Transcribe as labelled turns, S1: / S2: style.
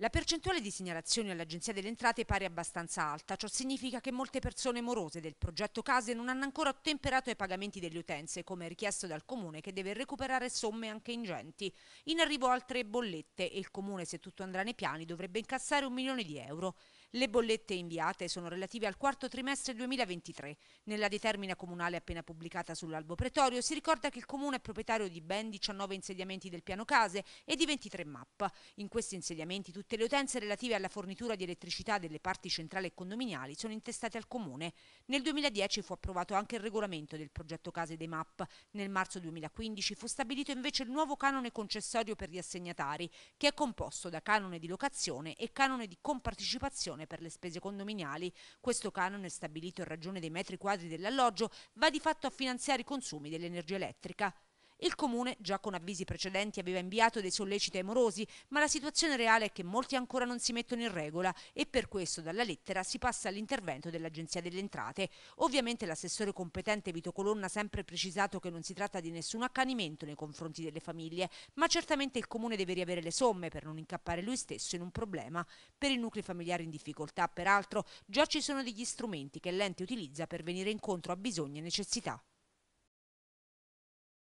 S1: La percentuale di segnalazioni all'Agenzia delle Entrate pare abbastanza alta, ciò significa che molte persone morose del progetto case non hanno ancora ottemperato ai pagamenti delle utenze, come richiesto dal Comune che deve recuperare somme anche ingenti. In arrivo altre bollette e il Comune, se tutto andrà nei piani, dovrebbe incassare un milione di euro. Le bollette inviate sono relative al quarto trimestre 2023. Nella determina comunale appena pubblicata sull'albo pretorio si ricorda che il comune è proprietario di ben 19 insediamenti del piano case e di 23 MAP. In questi insediamenti tutte le utenze relative alla fornitura di elettricità delle parti centrali e condominiali sono intestate al comune. Nel 2010 fu approvato anche il regolamento del progetto case dei MAP. Nel marzo 2015 fu stabilito invece il nuovo canone concessorio per gli assegnatari, che è composto da canone di locazione e canone di compartecipazione Commissione per le spese condominiali. Questo canone, stabilito in ragione dei metri quadri dell'alloggio, va di fatto a finanziare i consumi dell'energia elettrica. Il comune, già con avvisi precedenti, aveva inviato dei solleciti amorosi, ma la situazione reale è che molti ancora non si mettono in regola e per questo dalla lettera si passa all'intervento dell'Agenzia delle Entrate. Ovviamente l'assessore competente Vito Colonna ha sempre precisato che non si tratta di nessun accanimento nei confronti delle famiglie, ma certamente il comune deve riavere le somme per non incappare lui stesso in un problema. Per i nuclei familiari in difficoltà, peraltro, già ci sono degli strumenti che l'ente utilizza per venire incontro a bisogni e necessità.